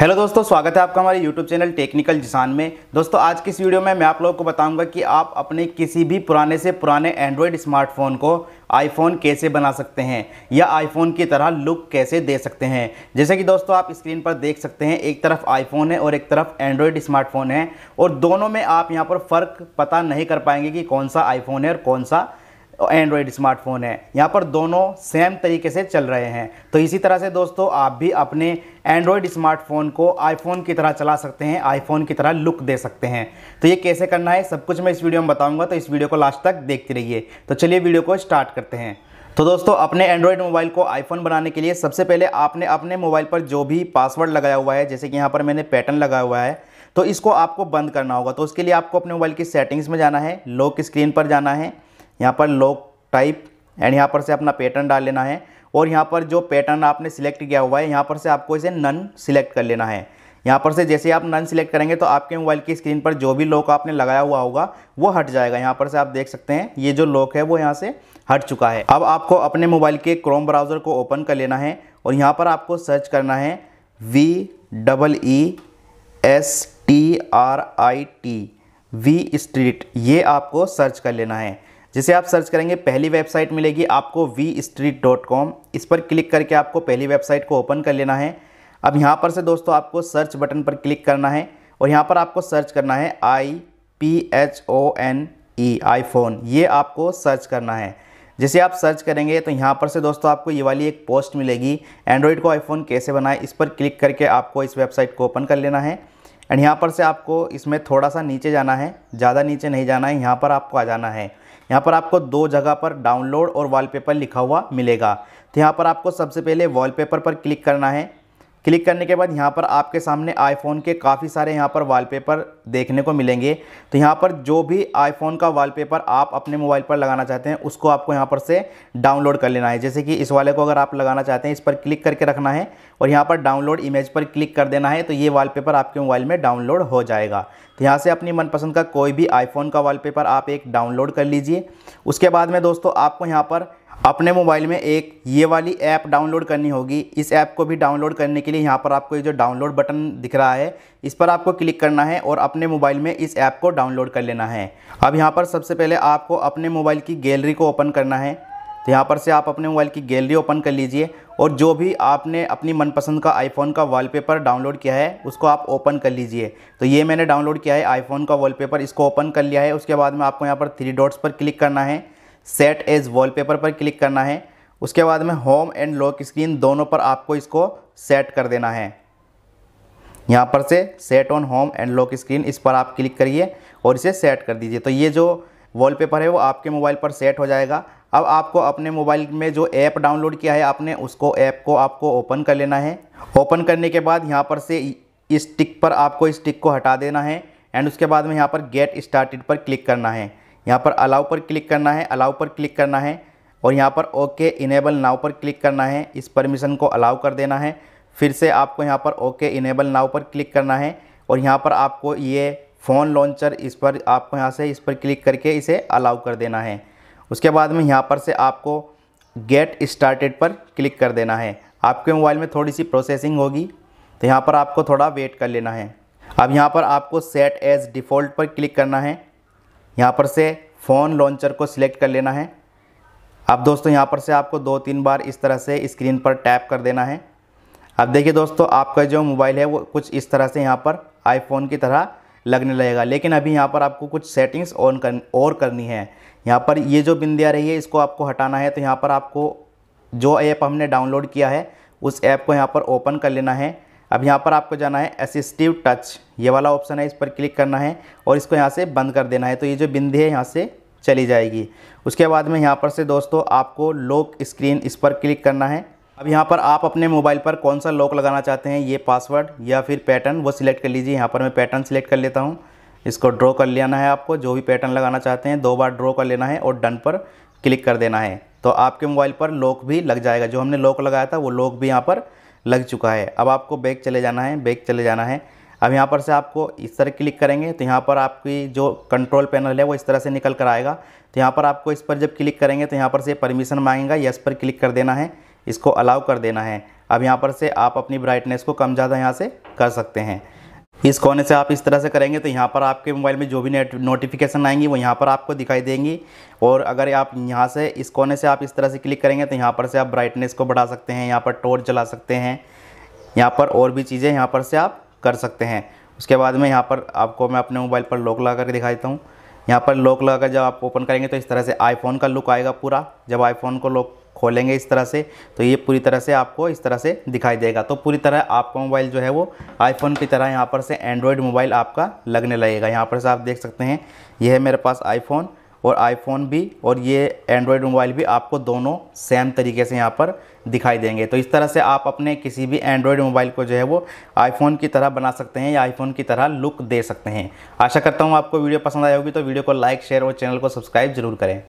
hello दोस्तों स्वागत है आपका हमारे यूट्यूब चैनल टेक्निकल जिसान में दोस्तों आज की इस वीडियो में मैं आप लोगों को बताऊंगा कि आप अपने किसी भी पुराने से पुराने एंड्रॉयड स्मार्टफोन को आईफोन कैसे बना सकते हैं या आईफोन की तरह लुक कैसे दे सकते हैं जैसे कि दोस्तों आप स्क्रीन पर देख सकते हैं एक तरफ आईफोन है और एक तरफ एंड्रॉयड स्मार्टफोन है और दोनों में आप यहाँ पर फ़र्क पता नहीं कर पाएंगे कि कौन सा आईफोन है और कौन सा एंड्रॉयड स्मार्टफोन है यहाँ पर दोनों सेम तरीके से चल रहे हैं तो इसी तरह से दोस्तों आप भी अपने एंड्रॉयड स्मार्टफोन को आईफोन की तरह चला सकते हैं आईफोन की तरह लुक दे सकते हैं तो ये कैसे करना है सब कुछ मैं इस वीडियो में बताऊँगा तो इस वीडियो को लास्ट तक देखते रहिए तो चलिए वीडियो को स्टार्ट करते हैं तो दोस्तों अपने एंड्रॉयड मोबाइल को आईफोन बनाने के लिए सबसे पहले आपने अपने मोबाइल पर जो भी पासवर्ड लगाया हुआ है जैसे कि यहाँ पर मैंने पैटर्न लगाया हुआ है तो इसको आपको बंद करना होगा तो उसके लिए आपको अपने मोबाइल की सेटिंग्स में जाना है लॉक स्क्रीन पर जाना है यहाँ पर लॉक टाइप एंड यहाँ पर से अपना पैटर्न डाल लेना है और यहाँ पर जो पैटर्न आपने सिलेक्ट किया हुआ है यहाँ पर से आपको इसे नन सिलेक्ट कर लेना है यहाँ पर से जैसे आप नन सिलेक्ट करेंगे तो आपके मोबाइल की स्क्रीन पर जो भी लॉक आपने लगाया हुआ होगा वो हट जाएगा यहाँ पर से आप देख सकते हैं ये जो लॉक है वो यहाँ से हट चुका है अब आपको अपने मोबाइल के क्रोम ब्राउज़र को ओपन कर लेना है और यहाँ पर आपको सर्च करना है V double E S T R I T V street ये आपको सर्च कर लेना है जिसे आप सर्च करेंगे पहली वेबसाइट मिलेगी आपको वी स्ट्रीट डॉट कॉम इस पर क्लिक करके आपको पहली वेबसाइट को ओपन कर लेना है अब यहाँ पर से दोस्तों आपको सर्च बटन पर क्लिक करना है और यहाँ पर आपको सर्च करना है I P H O N E iPhone ये आपको सर्च करना है जैसे आप सर्च करेंगे तो यहाँ पर से दोस्तों आपको ये वाली एक पोस्ट मिलेगी एंड्रॉयड को आईफोन कैसे बनाए इस पर क्लिक करके आपको इस वेबसाइट को ओपन कर लेना है एंड यहाँ पर से आपको इसमें थोड़ा सा नीचे जाना है ज़्यादा नीचे नहीं जाना है यहाँ पर आपको आ जाना है यहाँ पर आपको दो जगह पर डाउनलोड और वॉलपेपर लिखा हुआ मिलेगा तो यहाँ पर आपको सबसे पहले वॉलपेपर पर क्लिक करना है क्लिक करने के बाद यहाँ पर आपके सामने आईफोन के काफ़ी सारे यहाँ पर वॉलपेपर देखने को मिलेंगे तो यहाँ पर जो भी आईफोन का वॉलपेपर आप अपने मोबाइल पर लगाना चाहते हैं उसको आपको यहाँ पर से डाउनलोड कर लेना है जैसे कि इस वाले को अगर आप लगाना चाहते हैं इस पर क्लिक करके रखना है और यहाँ पर डाउनलोड इमेज पर क्लिक कर देना है तो ये वाल आपके मोबाइल में डाउनलोड हो जाएगा तो यहाँ से अपनी मनपसंद का कोई भी आईफोन का वाल आप एक डाउनलोड कर लीजिए उसके बाद में दोस्तों आपको यहाँ पर अपने मोबाइल में एक ये वाली ऐप डाउनलोड करनी होगी इस ऐप को भी डाउनलोड करने के लिए यहाँ पर आपको ये जो डाउनलोड बटन दिख रहा है इस पर आपको क्लिक करना है और अपने मोबाइल में इस ऐप को डाउनलोड कर लेना है अब यहाँ पर सबसे पहले आपको अपने मोबाइल की गैलरी को ओपन करना है तो यहाँ पर से आप अपने मोबाइल की गैलरी ओपन कर लीजिए और जो भी आपने अपनी मनपसंद का आईफोन का वॉलपेपर डाउनलोड किया है उसको आप ओपन कर लीजिए तो ये मैंने डाउनलोड किया है आईफोन का वॉलपेपर इसको ओपन कर लिया है उसके बाद में आपको यहाँ पर थ्री डॉट्स पर क्लिक करना है सेट एज वॉलपेपर पर क्लिक करना है उसके बाद में होम एंड लॉक स्क्रीन दोनों पर आपको इसको सेट कर देना है यहाँ पर से set on home and lock screen इस पर आप क्लिक करिए और इसे सेट कर दीजिए तो ये जो वॉलपेपर है वो आपके मोबाइल पर सेट हो जाएगा अब आपको अपने मोबाइल में जो ऐप डाउनलोड किया है आपने उसको ऐप को आपको ओपन कर लेना है ओपन करने के बाद यहाँ पर से इस टिक पर आपको इस टिक को हटा देना है एंड उसके बाद में यहाँ पर गेट स्टार्टेड पर क्लिक करना है यहाँ पर अलाउ पर क्लिक करना है अलाउ पर क्लिक करना है और यहाँ पर ओके इनेबल नाव पर क्लिक करना है इस परमिशन को अलाउ कर देना है फिर से आपको यहाँ पर ओके इनेबल नाव पर क्लिक करना है और यहाँ पर आपको ये फ़ोन लॉन्चर इस पर आपको यहाँ से इस पर क्लिक करके इसे अलाउ कर देना है उसके बाद में यहाँ पर से आपको गेट स्टार्टेड पर क्लिक कर देना है आपके मोबाइल में थोड़ी सी प्रोसेसिंग होगी तो यहाँ पर आपको थोड़ा वेट कर लेना है अब यहाँ पर आपको सेट एज डिफ़ॉल्ट पर क्लिक करना है यहाँ पर से फ़ोन लॉन्चर को सिलेक्ट कर लेना है अब दोस्तों यहाँ पर से आपको दो तीन बार इस तरह से स्क्रीन पर टैप कर देना है अब देखिए दोस्तों आपका जो मोबाइल है वो कुछ इस तरह से यहाँ पर आईफोन की तरह लगने लगेगा लेकिन अभी यहाँ पर आपको कुछ सेटिंग्स ऑन कर और करनी है यहाँ पर ये जो बिंदिया रही है इसको आपको हटाना है तो यहाँ पर आपको जो ऐप हमने डाउनलोड किया है उस ऐप को यहाँ पर ओपन कर लेना है अब यहाँ पर आपको जाना है असिस्टिव टच ये वाला ऑप्शन है इस पर क्लिक करना है और इसको यहाँ से बंद कर देना है तो ये जो बिंदी है यहाँ से चली जाएगी उसके बाद में यहाँ पर से दोस्तों आपको लॉक स्क्रीन इस पर क्लिक करना है अब यहाँ पर आप अपने मोबाइल पर कौन सा लॉक लगाना चाहते हैं ये पासवर्ड या फिर पैटर्न वो सिलेक्ट कर लीजिए यहाँ पर मैं पैटर्न सिलेक्ट कर लेता हूँ इसको ड्रॉ कर लेना है आपको जो भी पैटर्न लगाना चाहते हैं दो बार ड्रॉ कर लेना है और डन पर क्लिक कर देना है तो आपके मोबाइल पर लॉक भी लग जाएगा जो हमने लॉक लगाया था वो लॉक भी यहाँ पर लग चुका है अब आपको बैग चले जाना है बैग चले जाना है अब यहाँ पर से आपको इस तरह क्लिक करेंगे तो यहाँ पर आपकी जो कंट्रोल पैनल है वो इस तरह से निकल कर आएगा तो यहाँ पर आपको इस पर जब क्लिक करेंगे तो यहाँ पर से परमिशन मांगेगा यस पर क्लिक कर देना है इसको अलाउ कर देना है अब यहाँ पर से आप अपनी ब्राइटनेस को कम ज़्यादा यहाँ से कर सकते हैं इस कोने से आप इस तरह से करेंगे तो यहाँ पर आपके मोबाइल में जो भी नोटिफिकेशन आएंगी वो यहाँ पर आपको दिखाई देंगी और अगर आप यहाँ से इस कोने से आप इस तरह से क्लिक करेंगे तो यहाँ पर से आप ब्राइटनेस को बढ़ा सकते हैं यहाँ पर टॉर्च जला सकते हैं यहाँ पर और भी चीज़ें यहाँ पर से आप कर सकते हैं उसके बाद में यहाँ पर आपको मैं अपने मोबाइल पर लॉक लगा कर दिखा देता हूँ यहाँ पर लॉक लगा कर जब आप ओपन करेंगे तो इस तरह से आईफोन का लुक आएगा पूरा जब आईफोन को लॉक खोलेंगे इस तरह से तो ये पूरी तरह से आपको इस तरह से दिखाई देगा तो पूरी तरह आपका मोबाइल जो है वो आईफोन की तरह यहाँ पर से एंड्रॉयड मोबाइल आपका लगने लगेगा यहाँ पर से आप देख सकते हैं यह है मेरे पास आईफोन और आईफोन भी और ये एंड्रॉयड मोबाइल भी आपको दोनों सेम तरीके से यहाँ पर दिखाई देंगे तो इस तरह से आप अपने किसी भी एंड्रॉयड मोबाइल को जो है वो आईफोन की तरह बना सकते हैं या आईफोन की तरह लुक दे सकते हैं आशा करता हूँ आपको वीडियो पसंद आया होगी तो वीडियो को लाइक शेयर और चैनल को सब्सक्राइब जरूर करें